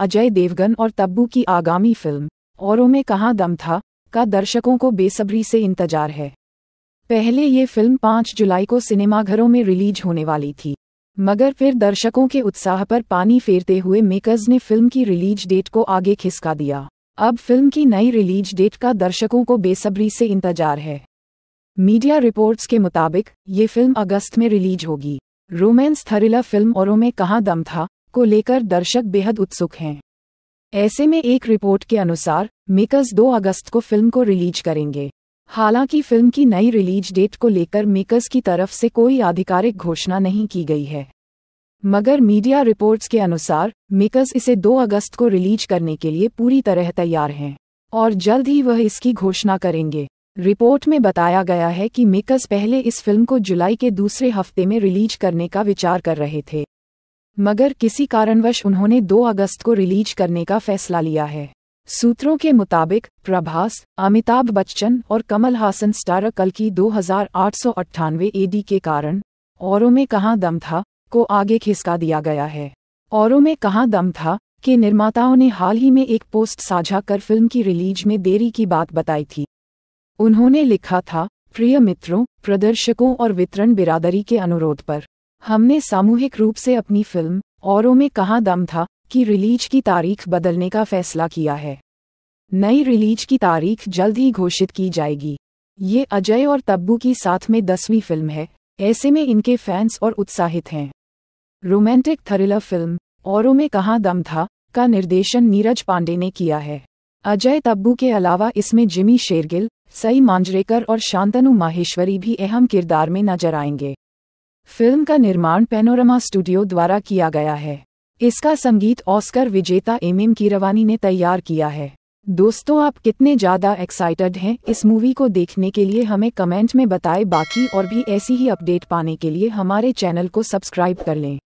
अजय देवगन और तब्बू की आगामी फिल्म औरों में कहाँ दम था का दर्शकों को बेसब्री से इंतजार है पहले ये फिल्म 5 जुलाई को सिनेमाघरों में रिलीज होने वाली थी मगर फिर दर्शकों के उत्साह पर पानी फेरते हुए मेकर्स ने फिल्म की रिलीज डेट को आगे खिसका दिया अब फिल्म की नई रिलीज डेट का दर्शकों को बेसब्री से इंतजार है मीडिया रिपोर्ट्स के मुताबिक ये फिल्म अगस्त में रिलीज होगी रोमांस थरिला फिल्म औरों में कहाँ दम था को लेकर दर्शक बेहद उत्सुक हैं ऐसे में एक रिपोर्ट के अनुसार मेकर्स 2 अगस्त को फिल्म को रिलीज करेंगे हालांकि फिल्म की नई रिलीज डेट को लेकर मेकर्स की तरफ से कोई आधिकारिक घोषणा नहीं की गई है मगर मीडिया रिपोर्ट्स के अनुसार मेकर्स इसे 2 अगस्त को रिलीज करने के लिए पूरी तरह तैयार हैं और जल्द ही वह इसकी घोषणा करेंगे रिपोर्ट में बताया गया है कि मेकर्स पहले इस फिल्म को जुलाई के दूसरे हफ्ते में रिलीज करने का विचार कर रहे थे मगर किसी कारणवश उन्होंने 2 अगस्त को रिलीज करने का फैसला लिया है सूत्रों के मुताबिक प्रभास अमिताभ बच्चन और कमल हासन स्टारर कल की दो एडी के कारण औरों में कहाँ दम था को आगे खिसका दिया गया है औरों में कहाँ दम था कि निर्माताओं ने हाल ही में एक पोस्ट साझा कर फिल्म की रिलीज में देरी की बात बताई थी उन्होंने लिखा था प्रिय मित्रों प्रदर्शकों और वितरण बिरादरी के अनुरोध पर हमने सामूहिक रूप से अपनी फिल्म औरों में कहाँ दम था की रिलीज की तारीख बदलने का फैसला किया है नई रिलीज की तारीख जल्द ही घोषित की जाएगी ये अजय और तब्बू की साथ में दसवीं फिल्म है ऐसे में इनके फैंस और उत्साहित हैं रोमांटिक थ्रिलर फिल्म औरों में कहाँ दम था का निर्देशन नीरज पांडे ने किया है अजय तब्बू के अलावा इसमें जिमी शेरगिल सई मांजरेकर और शांतनु माहेश्वरी भी अहम किरदार में नजर आएंगे फिल्म का निर्माण पेनोरमा स्टूडियो द्वारा किया गया है इसका संगीत ऑस्कर विजेता एम एम कीरवानी ने तैयार किया है दोस्तों आप कितने ज़्यादा एक्साइटेड हैं इस मूवी को देखने के लिए हमें कमेंट में बताएं बाकी और भी ऐसी ही अपडेट पाने के लिए हमारे चैनल को सब्सक्राइब कर लें